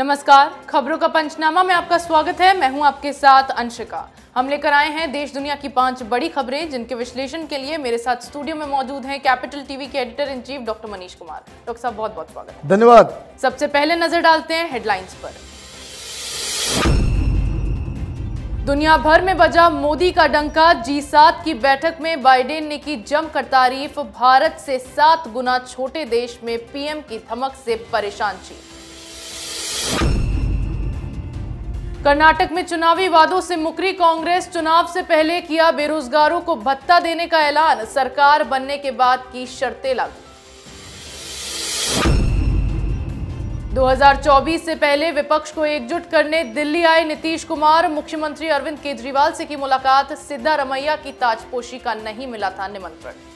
नमस्कार खबरों का पंचनामा में आपका स्वागत है मैं हूं आपके साथ अंशिका हम लेकर आए हैं देश दुनिया की पांच बड़ी खबरें जिनके विश्लेषण के लिए मेरे साथ स्टूडियो में मौजूद हैं कैपिटल टीवी के editor in chief doctor Manish Kumar doctor साहब बहुत बहुत स्वागत धन्यवाद सबसे पहले नजर डालते हैं हेडलाइंस पर दुनिया भर में बजा मोदी का डंका जी सात की बैठक में बाइडेन ने की जमकर तारीफ भारत से सात गुना छोटे देश में पीएम की धमक से परेशान चीन कर्नाटक में चुनावी वादों से मुकरी कांग्रेस चुनाव से पहले किया बेरोजगारों को भत्ता देने का ऐलान सरकार बनने के बाद की शर्तें लागू 2024 से पहले विपक्ष को एकजुट करने दिल्ली आए नीतीश कुमार मुख्यमंत्री अरविंद केजरीवाल से की मुलाकात सिद्धारमैया की ताजपोशी का नहीं मिला था निमंत्रण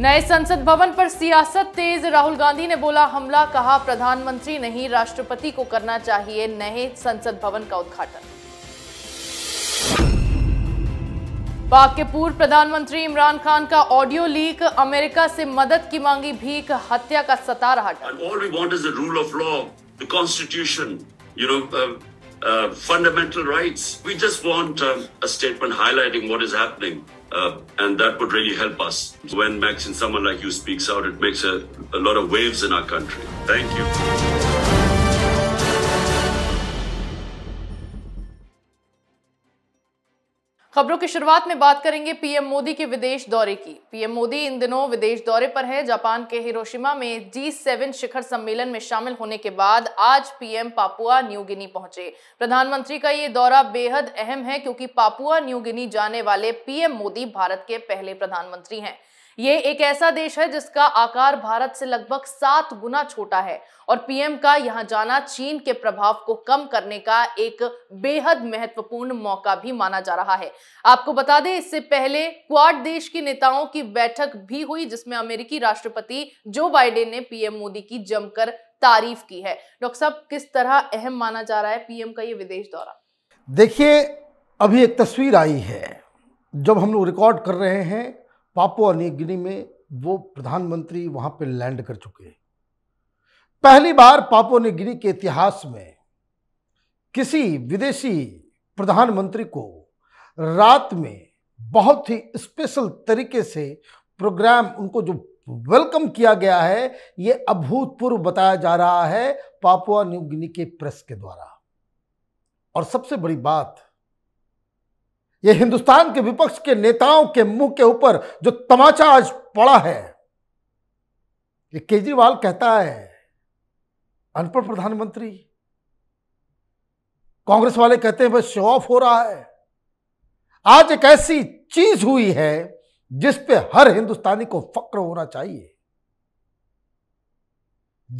नए संसद भवन पर सियासत तेज राहुल गांधी ने बोला हमला कहा प्रधानमंत्री नहीं राष्ट्रपति को करना चाहिए नए संसद भवन का उद्घाटन पाक के पूर्व प्रधानमंत्री इमरान खान का ऑडियो लीक अमेरिका से मदद की मांगी भीख हत्या का सता रहा rule of law the constitution you know fundamental rights we just want um, a statement highlighting what is happening Uh, and that would really help us. When Max and someone like you speaks out, it makes a, a lot of waves in our country. Thank you. खबरों की शुरुआत में बात करेंगे PM Modi के विदेश दौरे की पीएम मोदी इन दिनों विदेश दौरे पर है जापान के हिरोशिमा में जी सेवन शिखर सम्मेलन में शामिल होने के बाद आज पीएम पापुआ न्यू गिनी पहुंचे प्रधानमंत्री का ये दौरा बेहद अहम है क्योंकि पापुआ न्यू गिनी जाने वाले पीएम मोदी भारत के पहले प्रधानमंत्री हैं ये एक ऐसा देश है जिसका आकार भारत से लगभग सात गुना छोटा है और पीएम का यहां जाना चीन के प्रभाव को कम करने का एक बेहद महत्वपूर्ण मौका भी माना जा रहा है आपको बता दें इससे पहले क्वाड देश के नेताओं की बैठक भी हुई जिसमें अमेरिकी राष्ट्रपति जो बाइडेन ने पीएम मोदी की जमकर तारीफ की है डॉक्टर साहब किस तरह अहम माना जा रहा है पीएम का ये विदेश दौरा देखिए अभी एक तस्वीर आई है जब हम लोग रिकॉर्ड कर रहे हैं पापुआ गिनी में वो प्रधानमंत्री वहां पे लैंड कर चुके हैं पहली बार पापुआ गिनी के इतिहास में किसी विदेशी प्रधानमंत्री को रात में बहुत ही स्पेशल तरीके से प्रोग्राम उनको जो वेलकम किया गया है ये अभूतपूर्व बताया जा रहा है पापुआ न्यू गिनी के प्रेस के द्वारा और सबसे बड़ी बात ये हिंदुस्तान के विपक्ष के नेताओं के मुंह के ऊपर जो तमाचा आज पड़ा है ये केजरीवाल कहता है अनपढ़ प्रधानमंत्री कांग्रेस वाले कहते हैं बस शो ऑफ हो रहा है आज एक ऐसी चीज हुई है जिस पे हर हिंदुस्तानी को फक्र होना चाहिए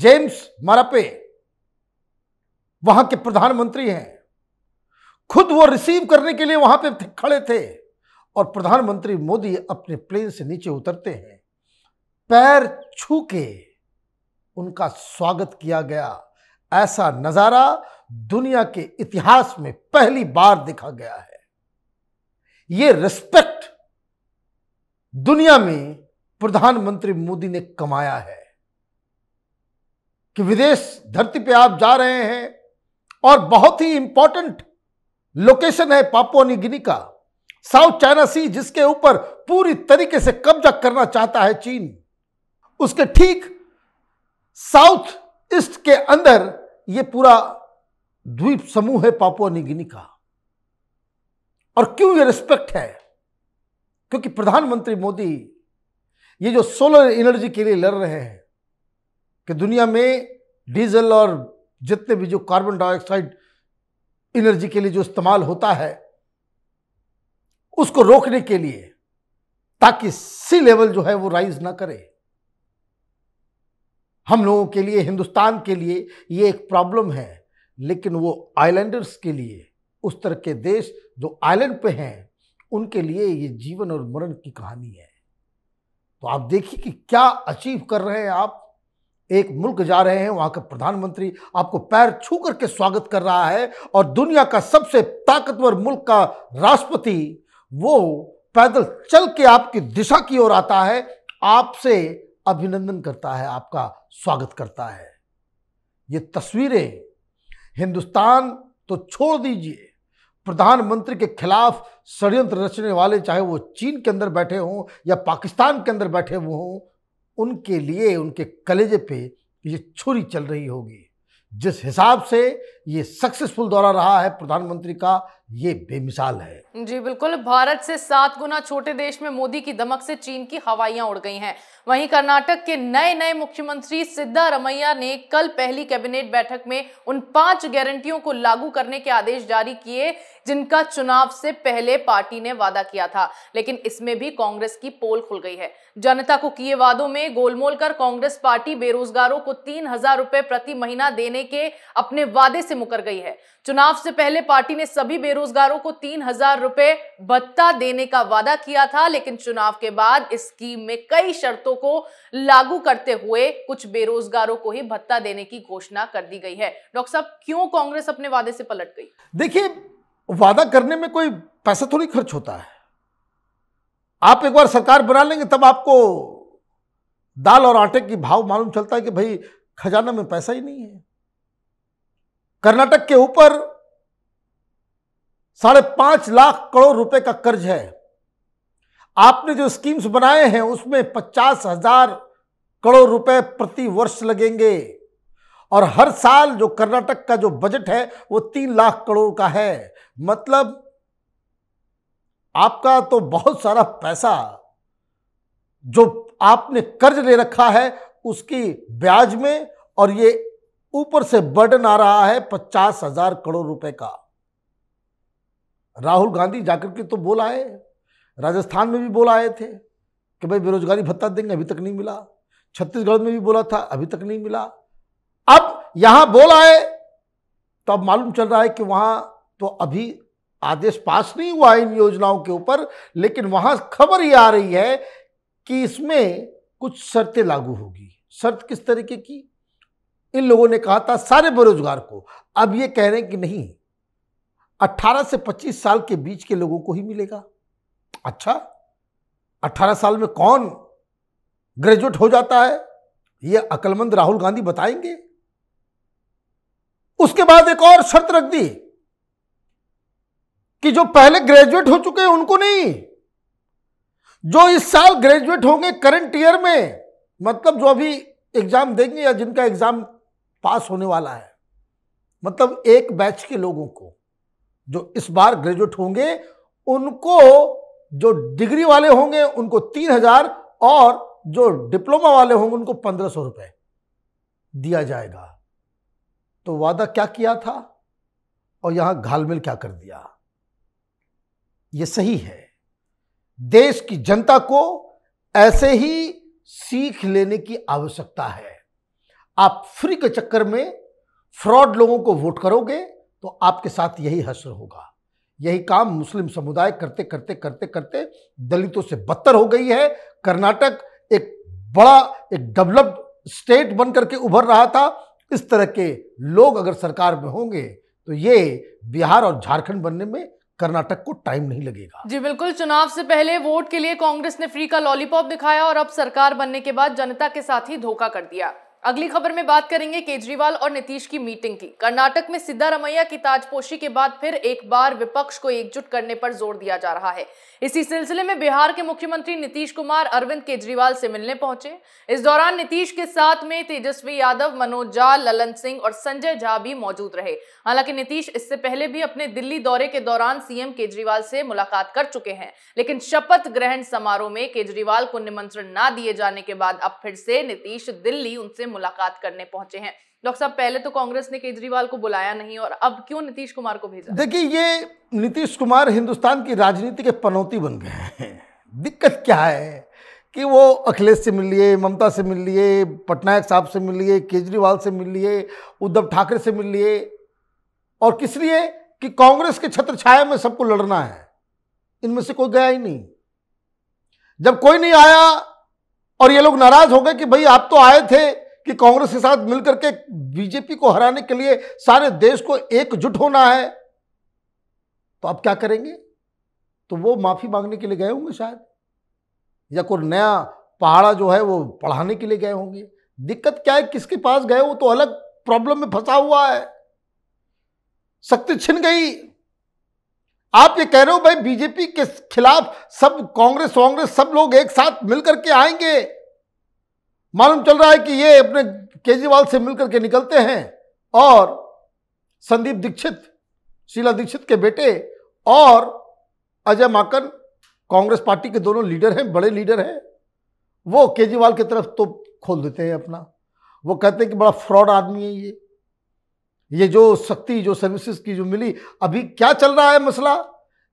जेम्स मरापे वहां के प्रधानमंत्री हैं खुद वो रिसीव करने के लिए वहां पे खड़े थे और प्रधानमंत्री मोदी अपने प्लेन से नीचे उतरते हैं पैर छू के उनका स्वागत किया गया ऐसा नजारा दुनिया के इतिहास में पहली बार देखा गया है ये रिस्पेक्ट दुनिया में प्रधानमंत्री मोदी ने कमाया है कि विदेश धरती पे आप जा रहे हैं और बहुत ही इंपॉर्टेंट लोकेशन है पापुआ गिनी का साउथ चाइना सी जिसके ऊपर पूरी तरीके से कब्जा करना चाहता है चीन उसके ठीक साउथ ईस्ट के अंदर ये पूरा द्वीप समूह है पापुआ गिनी का और क्यों ये रिस्पेक्ट है क्योंकि प्रधानमंत्री मोदी ये जो सोलर एनर्जी के लिए लड़ रहे हैं कि दुनिया में डीजल और जितने भी जो कार्बन डाइऑक्साइड एनर्जी के लिए जो इस्तेमाल होता है उसको रोकने के लिए ताकि सी लेवल जो है वो राइज ना करे हम लोगों के लिए हिंदुस्तान के लिए ये एक प्रॉब्लम है लेकिन वो आइलैंडर्स के लिए उस तरह के देश जो आइलैंड पे हैं उनके लिए ये जीवन और मरण की कहानी है तो आप देखिए कि क्या अचीव कर रहे हैं आप एक मुल्क जा रहे हैं वहां का प्रधानमंत्री आपको पैर छू करके स्वागत कर रहा है और दुनिया का सबसे ताकतवर मुल्क का राष्ट्रपति वो पैदल चल के आपकी दिशा की ओर आता है आपसे अभिनंदन करता है आपका स्वागत करता है ये तस्वीरें हिंदुस्तान तो छोड़ दीजिए प्रधानमंत्री के खिलाफ षडयंत्र रचने वाले चाहे वो चीन के अंदर बैठे हों या पाकिस्तान के अंदर बैठे हुए हों उनके लिए उनके कलेजे पे ये छुरी चल रही होगी जिस हिसाब से ये सक्सेसफुल दौरा रहा है प्रधानमंत्री का ये बेमिसाल है जी बिल्कुल भारत से सात गुना छोटे देश में मोदी की दमक से चीन की हवाइयां उड़ गई हैं वहीं कर्नाटक के नए नए मुख्यमंत्री सिद्धारमैया ने कल पहली कैबिनेट बैठक में उन पांच गारंटियों को लागू करने के आदेश जारी किए जिनका चुनाव से पहले पार्टी ने वादा किया था लेकिन इसमें भी कांग्रेस की पोल खुल गई है जनता को किए वादों में गोलमोल कर कांग्रेस पार्टी बेरोजगारों को तीन हजार रुपए प्रति महीना देने के अपने वादे से से मुकर गई है चुनाव से पहले पार्टी ने सभी बेरोजगारों को तीन हजार रुपए भत्ता देने का वादा किया था लेकिन चुनाव के बाद इस स्कीम में कई शर्तों को लागू करते हुए कुछ बेरोजगारों को ही भत्ता देने की घोषणा कर दी गई है डॉक्टर साहब क्यों कांग्रेस अपने वादे से पलट गई देखिए वादा करने में कोई पैसा थोड़ी खर्च होता है आप एक बार सरकार बना लेंगे तब आपको दाल और आटे की भाव मालूम चलता है कि भाई खजाना में पैसा ही नहीं है कर्नाटक के ऊपर साढ़े पांच लाख करोड़ रुपए का कर्ज है आपने जो स्कीम्स बनाए हैं उसमें पचास हजार करोड़ रुपए प्रति वर्ष लगेंगे और हर साल जो कर्नाटक का जो बजट है वो तीन लाख करोड़ का है मतलब आपका तो बहुत सारा पैसा जो आपने कर्ज ले रखा है उसकी ब्याज में और ये ऊपर से बर्डन आ रहा है पचास हजार करोड़ रुपए का राहुल गांधी जाकर के तो बोला है राजस्थान में भी बोला आए थे कि भाई बेरोजगारी भत्ता देंगे अभी तक नहीं मिला छत्तीसगढ़ में भी बोला था अभी तक नहीं मिला अब यहां बोला है तो अब मालूम चल रहा है कि वहां तो अभी आदेश पास नहीं हुआ है इन योजनाओं के ऊपर लेकिन वहां खबर ये आ रही है कि इसमें कुछ शर्तें लागू होगी शर्त किस तरीके की इन लोगों ने कहा था सारे बेरोजगार को अब ये कह रहे हैं कि नहीं 18 से 25 साल के बीच के लोगों को ही मिलेगा अच्छा 18 साल में कौन ग्रेजुएट हो जाता है ये अकलमंद राहुल गांधी बताएंगे उसके बाद एक और शर्त रख दी कि जो पहले ग्रेजुएट हो चुके हैं उनको नहीं जो इस साल ग्रेजुएट होंगे करंट ईयर में मतलब जो अभी एग्जाम देंगे या जिनका एग्जाम पास होने वाला है मतलब एक बैच के लोगों को जो इस बार ग्रेजुएट होंगे उनको जो डिग्री वाले होंगे उनको तीन हजार और जो डिप्लोमा वाले होंगे उनको पंद्रह सौ रुपए दिया जाएगा तो वादा क्या किया था और यहां घालमिल क्या कर दिया यह सही है देश की जनता को ऐसे ही सीख लेने की आवश्यकता है आप फ्री के चक्कर में फ्रॉड लोगों को वोट करोगे तो आपके साथ यही हसर होगा यही काम मुस्लिम समुदाय करते करते करते करते दलितों से बदतर हो गई है कर्नाटक एक बड़ा एक डेवलप्ड स्टेट बन करके उभर रहा था इस तरह के लोग अगर सरकार में होंगे तो ये बिहार और झारखंड बनने में कर्नाटक को टाइम नहीं लगेगा जी बिल्कुल चुनाव से पहले वोट के लिए कांग्रेस ने फ्री का लॉलीपॉप दिखाया और अब सरकार बनने के बाद जनता के साथ ही धोखा कर दिया अगली खबर में बात करेंगे केजरीवाल और नीतीश की मीटिंग की कर्नाटक में सिद्धारमैया की ताजपोशी के बाद फिर एक बार विपक्ष को एकजुट करने पर जोर दिया जा रहा है इसी सिलसिले में बिहार के मुख्यमंत्री नीतीश कुमार अरविंद केजरीवाल से मिलने पहुंचे इस दौरान नीतीश के साथ में तेजस्वी यादव मनोज झा ललन सिंह और संजय झा भी मौजूद रहे हालांकि नीतीश इससे पहले भी अपने दिल्ली दौरे के दौरान सीएम केजरीवाल से मुलाकात कर चुके हैं लेकिन शपथ ग्रहण समारोह में केजरीवाल को निमंत्रण न दिए जाने के बाद अब फिर से नीतीश दिल्ली उनसे मुलाकात करने पहुंचे हैं डॉक्टर साहब पहले तो कांग्रेस ने केजरीवाल को बुलाया नहीं और अब क्यों नीतीश कुमार को भेजा देखिए ये नीतीश कुमार हिंदुस्तान की राजनीति के पनौती बन गए हैं दिक्कत क्या है कि वो अखिलेश से मिल लिए ममता से मिल लिए पटनायक साहब से मिल लिए केजरीवाल से मिल लिए उद्धव ठाकरे से मिल लिए और किस लिए कि कांग्रेस के छत्र छाया में सबको लड़ना है इनमें से कोई गया ही नहीं जब कोई नहीं आया और ये लोग नाराज हो गए कि भाई आप तो आए थे कि कांग्रेस के साथ मिलकर के बीजेपी को हराने के लिए सारे देश को एकजुट होना है तो आप क्या करेंगे तो वो माफ़ी मांगने के लिए गए होंगे शायद या कोई नया पहाड़ा जो है वो पढ़ाने के लिए गए होंगे दिक्कत क्या है किसके पास गए वो तो अलग प्रॉब्लम में फंसा हुआ है शक्ति छिन गई आप ये कह रहे हो भाई बीजेपी के खिलाफ सब कांग्रेस वांग्रेस सब लोग एक साथ मिलकर के आएंगे मालूम चल रहा है कि ये अपने केजरीवाल से मिलकर के निकलते हैं और संदीप दीक्षित शीला दीक्षित के बेटे और अजय माकन कांग्रेस पार्टी के दोनों लीडर हैं बड़े लीडर हैं वो केजरीवाल की के तरफ तो खोल देते हैं अपना वो कहते हैं कि बड़ा फ्रॉड आदमी है ये ये जो शक्ति जो सर्विसेज की जो मिली अभी क्या चल रहा है मसला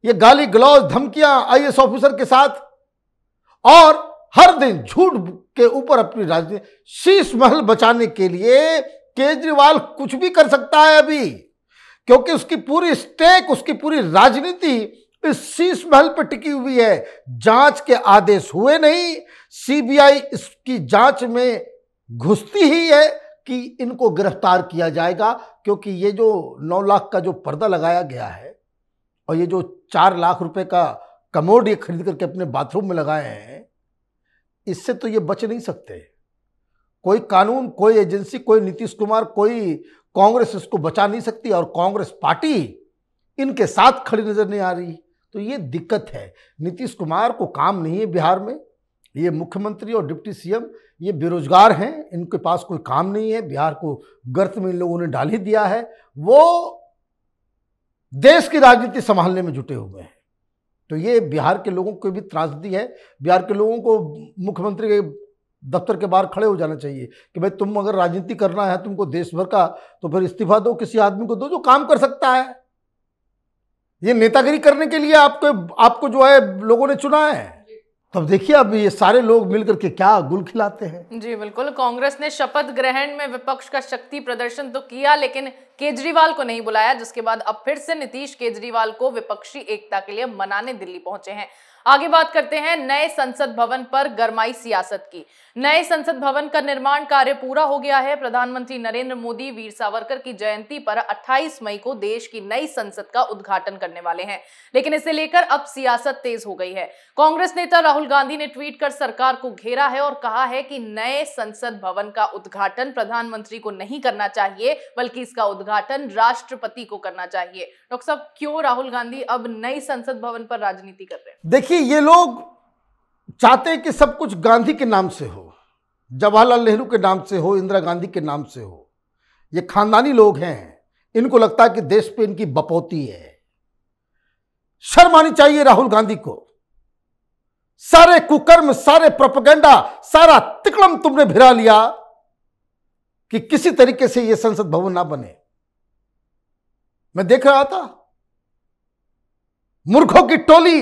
ये गाली गलौज धमकियां आई ऑफिसर के साथ और हर दिन झूठ के ऊपर अपनी राजनीति शीश महल बचाने के लिए केजरीवाल कुछ भी कर सकता है अभी क्योंकि उसकी पूरी स्टेक उसकी पूरी राजनीति इस शीश महल पर टिकी हुई है जांच के आदेश हुए नहीं सीबीआई इसकी जांच में घुसती ही है कि इनको गिरफ्तार किया जाएगा क्योंकि ये जो नौ लाख का जो पर्दा लगाया गया है और ये जो चार लाख रुपए का कमोड ये खरीद करके अपने बाथरूम में लगाए हैं इससे तो ये बच नहीं सकते कोई कानून कोई एजेंसी कोई नीतीश कुमार कोई कांग्रेस इसको बचा नहीं सकती और कांग्रेस पार्टी इनके साथ खड़ी नज़र नहीं आ रही तो ये दिक्कत है नीतीश कुमार को काम नहीं है बिहार में ये मुख्यमंत्री और डिप्टी सीएम ये बेरोजगार हैं इनके पास कोई काम नहीं है बिहार को गर्त में इन लोगों ने डाल ही दिया है वो देश की राजनीति संभालने में जुटे हुए हैं तो ये बिहार के लोगों को भी त्रासदी है बिहार के लोगों को मुख्यमंत्री के दफ्तर के बाहर खड़े हो जाना चाहिए कि भाई तुम अगर राजनीति करना है तुमको देश भर का तो फिर इस्तीफा दो किसी आदमी को दो जो काम कर सकता है ये नेतागिरी करने के लिए आपको आपको जो है लोगों ने चुना है तब देखिए अब ये सारे लोग मिलकर के क्या गुल खिलाते हैं जी बिल्कुल कांग्रेस ने शपथ ग्रहण में विपक्ष का शक्ति प्रदर्शन तो किया लेकिन केजरीवाल को नहीं बुलाया जिसके बाद अब फिर से नीतीश केजरीवाल को विपक्षी एकता के लिए मनाने दिल्ली पहुंचे हैं आगे बात करते हैं नए संसद भवन पर गरमाई सियासत की नए संसद भवन का निर्माण कार्य पूरा हो गया है प्रधानमंत्री नरेंद्र मोदी वीर सावरकर की जयंती पर 28 मई को देश की नई संसद का उद्घाटन करने वाले हैं लेकिन इसे लेकर अब सियासत तेज हो गई है कांग्रेस नेता राहुल गांधी ने ट्वीट कर सरकार को घेरा है और कहा है कि नए संसद भवन का उद्घाटन प्रधानमंत्री को नहीं करना चाहिए बल्कि इसका उद्घाटन उद्घाटन राष्ट्रपति को करना चाहिए डॉक्टर साहब क्यों राहुल गांधी अब नई संसद भवन पर राजनीति कर रहे हैं देखिए ये लोग चाहते कि सब कुछ गांधी के नाम से हो जवाहरलाल नेहरू के नाम से हो इंदिरा गांधी के नाम से हो ये खानदानी लोग हैं इनको लगता है कि देश पे इनकी बपौती है शर्म आनी चाहिए राहुल गांधी को सारे कुकर्म सारे प्रोपगेंडा सारा तिकड़म तुमने भिरा लिया कि किसी तरीके से यह संसद भवन ना बने मैं देख रहा था मूर्खों की टोली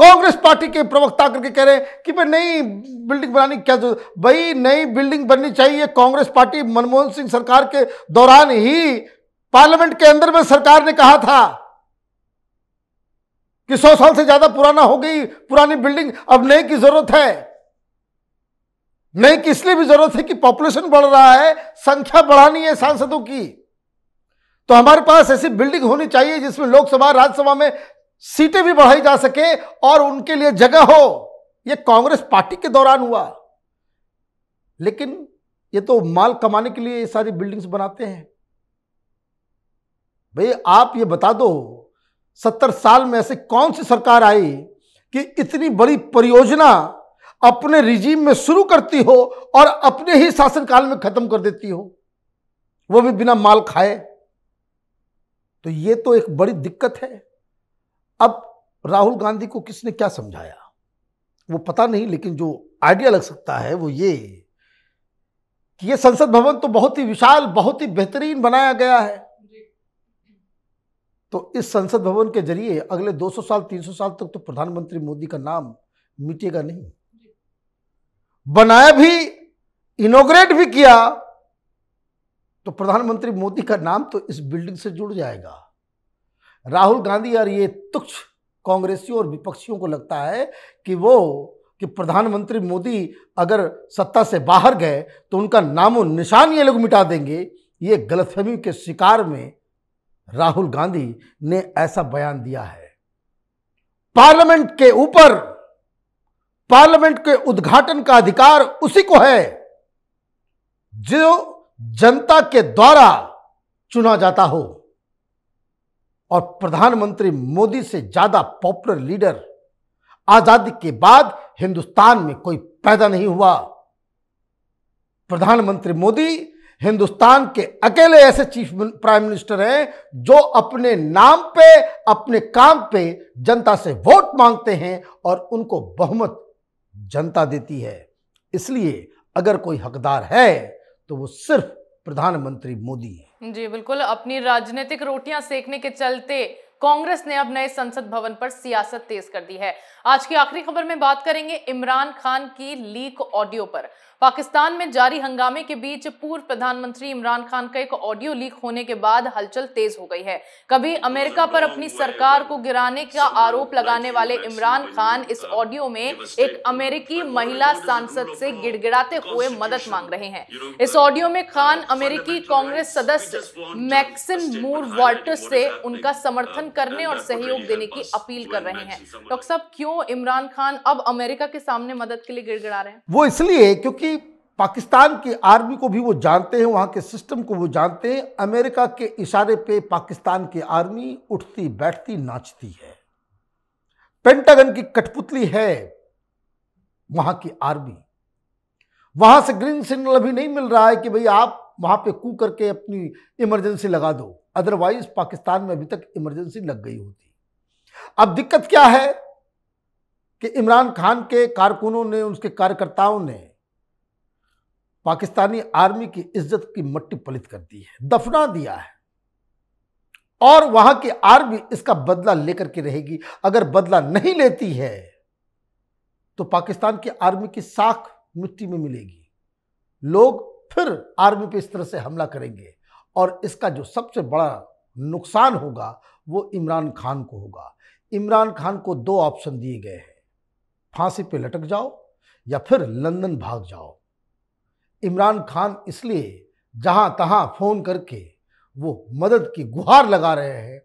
कांग्रेस पार्टी के प्रवक्ता करके कह रहे हैं कि भाई नई बिल्डिंग बनानी क्या जरूरत भाई नई बिल्डिंग बननी चाहिए कांग्रेस पार्टी मनमोहन सिंह सरकार के दौरान ही पार्लियामेंट के अंदर में सरकार ने कहा था कि सौ साल से ज्यादा पुराना हो गई पुरानी बिल्डिंग अब नई की जरूरत है नई की इसलिए भी जरूरत है कि पॉपुलेशन बढ़ रहा है संख्या बढ़ानी है सांसदों की तो हमारे पास ऐसी बिल्डिंग होनी चाहिए जिसमें लोकसभा राज्यसभा में सीटें भी बढ़ाई जा सके और उनके लिए जगह हो यह कांग्रेस पार्टी के दौरान हुआ लेकिन ये तो माल कमाने के लिए ये सारी बिल्डिंग्स बनाते हैं भाई आप ये बता दो सत्तर साल में ऐसी कौन सी सरकार आई कि इतनी बड़ी परियोजना अपने रिजीम में शुरू करती हो और अपने ही शासनकाल में खत्म कर देती हो वो भी बिना माल खाए तो ये तो एक बड़ी दिक्कत है अब राहुल गांधी को किसने क्या समझाया वो पता नहीं लेकिन जो आइडिया लग सकता है वो ये कि ये संसद भवन तो बहुत ही विशाल बहुत ही बेहतरीन बनाया गया है तो इस संसद भवन के जरिए अगले 200 साल 300 साल तक तो प्रधानमंत्री मोदी का नाम मिटेगा नहीं बनाया भी इनोग्रेट भी किया तो प्रधानमंत्री मोदी का नाम तो इस बिल्डिंग से जुड़ जाएगा राहुल गांधी और ये तुच्छ कांग्रेसियों और विपक्षियों को लगता है कि वो कि प्रधानमंत्री मोदी अगर सत्ता से बाहर गए तो उनका नामो निशान ये लोग मिटा देंगे ये गलतफहमी के शिकार में राहुल गांधी ने ऐसा बयान दिया है पार्लियामेंट के ऊपर पार्लियामेंट के उद्घाटन का अधिकार उसी को है जो जनता के द्वारा चुना जाता हो और प्रधानमंत्री मोदी से ज्यादा पॉपुलर लीडर आजादी के बाद हिंदुस्तान में कोई पैदा नहीं हुआ प्रधानमंत्री मोदी हिंदुस्तान के अकेले ऐसे चीफ प्राइम मिनिस्टर हैं जो अपने नाम पे अपने काम पे जनता से वोट मांगते हैं और उनको बहुमत जनता देती है इसलिए अगर कोई हकदार है तो वो सिर्फ प्रधानमंत्री मोदी है जी बिल्कुल अपनी राजनीतिक रोटियां सेकने के चलते कांग्रेस ने अब नए संसद भवन पर सियासत तेज कर दी है आज की आखिरी खबर में बात करेंगे इमरान खान की लीक ऑडियो पर पाकिस्तान में जारी हंगामे के बीच पूर्व प्रधानमंत्री इमरान खान का एक ऑडियो लीक होने के बाद हलचल तेज हो गई है कभी अमेरिका पर अपनी सरकार को गिराने का आरोप लगाने वाले इमरान खान इस ऑडियो में एक अमेरिकी महिला सांसद से गिड़गिड़ाते हुए मदद मांग रहे हैं इस ऑडियो में खान अमेरिकी कांग्रेस सदस्य मैक्सिम मूर वॉल्टर से उनका समर्थन करने और सहयोग देने की अपील कर रहे हैं डॉक्टर तो साहब क्यों इमरान खान अब अमेरिका के सामने मदद के लिए गिड़गिड़ा रहे हैं वो इसलिए क्योंकि पाकिस्तान की आर्मी को भी वो जानते हैं वहाँ के सिस्टम को वो जानते हैं अमेरिका के इशारे पे पाकिस्तान की आर्मी उठती बैठती नाचती है पेंटागन की कठपुतली है वहाँ की आर्मी वहाँ से ग्रीन सिग्नल अभी नहीं मिल रहा है कि भाई आप वहाँ पे कू करके अपनी इमरजेंसी लगा दो अदरवाइज पाकिस्तान में अभी तक इमरजेंसी लग गई होती अब दिक्कत क्या है कि इमरान खान के कारकुनों ने उसके कार्यकर्ताओं ने पाकिस्तानी आर्मी की इज्जत की मट्टी पलित कर दी है दफना दिया है और वहां की आर्मी इसका बदला लेकर के रहेगी अगर बदला नहीं लेती है तो पाकिस्तान की आर्मी की साख मिट्टी में मिलेगी लोग फिर आर्मी पे इस तरह से हमला करेंगे और इसका जो सबसे बड़ा नुकसान होगा वो इमरान खान को होगा इमरान खान को दो ऑप्शन दिए गए हैं फांसी पे लटक जाओ या फिर लंदन भाग जाओ इमरान खान इसलिए जहां तहां फ़ोन करके वो मदद की गुहार लगा रहे हैं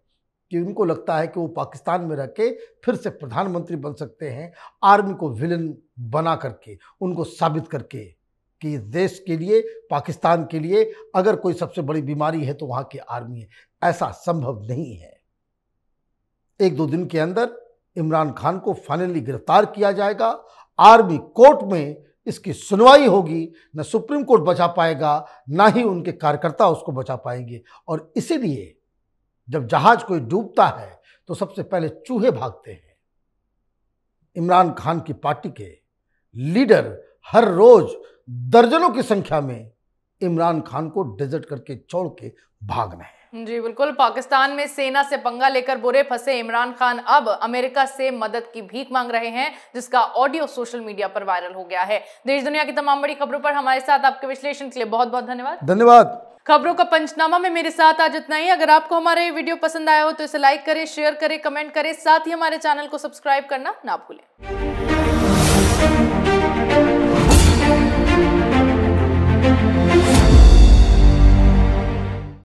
कि उनको लगता है कि वो पाकिस्तान में रह के फिर से प्रधानमंत्री बन सकते हैं आर्मी को विलन बना करके उनको साबित करके कि इस देश के लिए पाकिस्तान के लिए अगर कोई सबसे बड़ी बीमारी है तो वहाँ की आर्मी है ऐसा संभव नहीं है एक दो दिन के अंदर इमरान खान को फाइनली गिरफ्तार किया जाएगा आर्मी कोर्ट में इसकी सुनवाई होगी न सुप्रीम कोर्ट बचा पाएगा ना ही उनके कार्यकर्ता उसको बचा पाएंगे और इसीलिए जब जहाज कोई डूबता है तो सबसे पहले चूहे भागते हैं इमरान खान की पार्टी के लीडर हर रोज दर्जनों की संख्या में इमरान खान को डेजर्ट करके छोड़ के भाग रहे हैं जी बिल्कुल पाकिस्तान में सेना से पंगा लेकर बुरे फंसे इमरान खान अब अमेरिका से मदद की भीख मांग रहे हैं जिसका ऑडियो सोशल मीडिया पर वायरल हो गया है देश दुनिया की तमाम बड़ी खबरों पर हमारे साथ आपके विश्लेषण के लिए बहुत बहुत धन्यवाद धन्यवाद खबरों का पंचनामा में मेरे साथ आज इतना ही अगर आपको हमारे वीडियो पसंद आया हो तो इसे लाइक करें शेयर करें कमेंट करें साथ ही हमारे चैनल को सब्सक्राइब करना ना भूलें